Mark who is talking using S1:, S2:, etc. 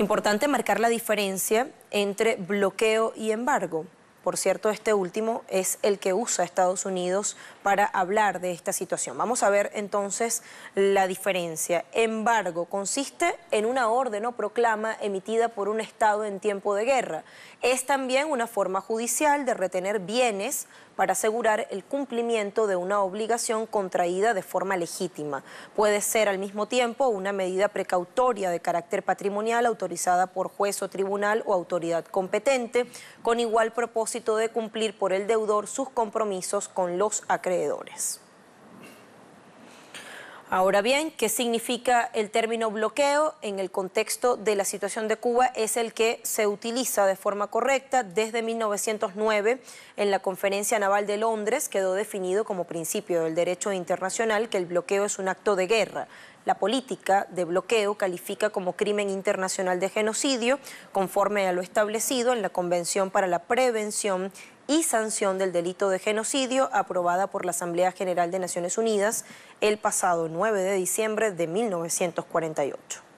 S1: Importante marcar la diferencia entre bloqueo y embargo. Por cierto, este último es el que usa Estados Unidos para hablar de esta situación. Vamos a ver entonces la diferencia. Embargo consiste en una orden o proclama emitida por un Estado en tiempo de guerra. Es también una forma judicial de retener bienes, para asegurar el cumplimiento de una obligación contraída de forma legítima. Puede ser al mismo tiempo una medida precautoria de carácter patrimonial autorizada por juez o tribunal o autoridad competente, con igual propósito de cumplir por el deudor sus compromisos con los acreedores. Ahora bien, ¿qué significa el término bloqueo en el contexto de la situación de Cuba? Es el que se utiliza de forma correcta desde 1909 en la Conferencia Naval de Londres. Quedó definido como principio del derecho internacional que el bloqueo es un acto de guerra, la política de bloqueo califica como crimen internacional de genocidio, conforme a lo establecido en la Convención para la Prevención y Sanción del Delito de Genocidio, aprobada por la Asamblea General de Naciones Unidas el pasado 9 de diciembre de 1948.